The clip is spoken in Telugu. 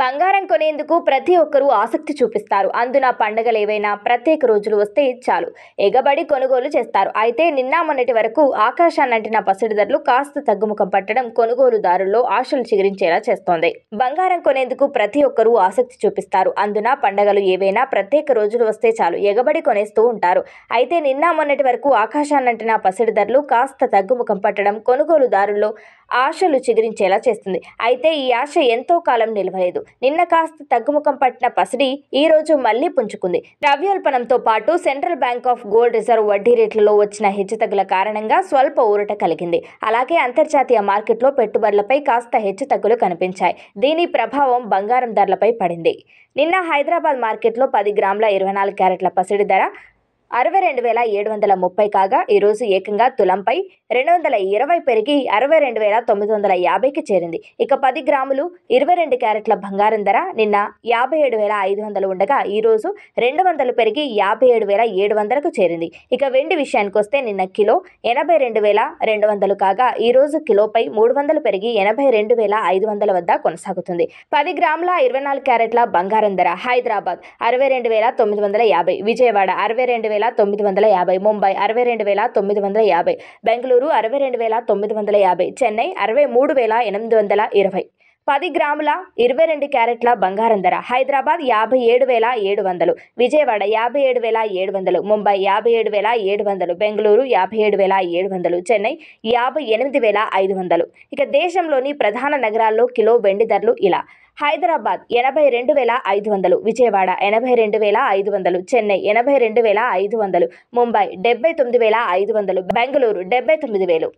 బంగారం కొనేందుకు ప్రతి ఒక్కరూ ఆసక్తి చూపిస్తారు అందున పండగలు ఏవైనా ప్రత్యేక రోజులు వస్తే చాలు ఎగబడి కొనుగోలు చేస్తారు అయితే నిన్న మొన్నటి వరకు ఆకాశాన్నంటిన పసిడి ధరలు కాస్త తగ్గుముఖం పట్టడం కొనుగోలుదారుల్లో ఆశలు చిగురించేలా చేస్తోంది బంగారం కొనేందుకు ప్రతి ఒక్కరూ ఆసక్తి చూపిస్తారు అందున పండగలు ఏవైనా ప్రత్యేక రోజులు వస్తే చాలు ఎగబడి కొనేస్తూ ఉంటారు అయితే నిన్న మొన్నటి వరకు ఆకాశాన్నంటిన పసిడి ధరలు కాస్త తగ్గుముఖం పట్టడం కొనుగోలుదారుల్లో ఆశలు చిగురించేలా చేస్తుంది అయితే ఈ ఆశ ఎంతో కాలం నిలవలేదు నిన్న కాస్త తగ్గుముఖం పట్టిన పసిడి ఈ రోజు మళ్లీ పుంజుకుంది ద్రవ్యోల్బణంతో పాటు central bank of gold reserve వడ్డీ రేట్లలో వచ్చిన హెచ్చుతగ్గుల కారణంగా స్వల్ప ఊరట కలిగింది అలాగే అంతర్జాతీయ మార్కెట్లో పెట్టుబడులపై కాస్త హెచ్చుతగ్గులు కనిపించాయి దీని ప్రభావం బంగారం ధరలపై పడింది నిన్న హైదరాబాద్ మార్కెట్లో పది గ్రాముల ఇరవై నాలుగు క్యారెట్ల పసిడి ధర అరవై రెండు వేల ఏడు వందల ముప్పై కాగా ఈరోజు ఏకంగా తులంపై రెండు వందల ఇరవై పెరిగి అరవై రెండు వేల తొమ్మిది వందల యాభైకి చేరింది ఇక పది గ్రాములు ఇరవై రెండు క్యారెట్ల బంగారం ధర నిన్న యాభై ఏడు వేల ఐదు వందలు ఉండగా ఈరోజు రెండు వందలు పెరిగి యాభై ఏడు వేల ఏడు వందలకు చేరింది ఇక వెండి విషయానికి వస్తే నిన్న కిలో ఎనభై రెండు వేల రెండు వందలు కాగా ఈరోజు కిలోపై మూడు వందలు పెరిగి ఎనభై రెండు వేల ఐదు వందల వద్ద కొనసాగుతుంది పది గ్రాముల ఇరవై నాలుగు క్యారెట్ల బంగారం ధర హైదరాబాద్ అరవై రెండు వేల తొమ్మిది వందల యాభై విజయవాడ అరవై రెండు వేల తొమ్మిది వందల యాభై ముంబై అరవై రెండు వేల తొమ్మిది వందల యాభై బెంగళూరు అరవై రెండు వేల తొమ్మిది వందల యాభై చెన్నై అరవై మూడు వేల ఎనిమిది వందల ఇరవై పది గ్రాముల ఇరవై రెండు క్యారెట్ల బంగారం ధర హైదరాబాద్ యాభై ఏడు వేల ఏడు వందలు విజయవాడ యాభై ఏడు వేల ఏడు వందలు ముంబై యాభై ఏడు వేల ఏడు వందలు బెంగళూరు యాభై ఏడు వేల ఏడు వందలు చెన్నై యాభై ఎనిమిది వేల ఐదు వందలు ఇక దేశంలోని ప్రధాన నగరాల్లో కిలో వెండి ధరలు ఇలా హైదరాబాద్ ఎనభై రెండు వేల ఐదు వందలు విజయవాడ ఎనభై రెండు వేల ఐదు వందలు చెన్నై ఎనభై రెండు వేల ఐదు వందలు ముంబై డెబ్బై తొమ్మిది వేల ఐదు వందలు బెంగళూరు డెబ్బై తొమ్మిది వేలు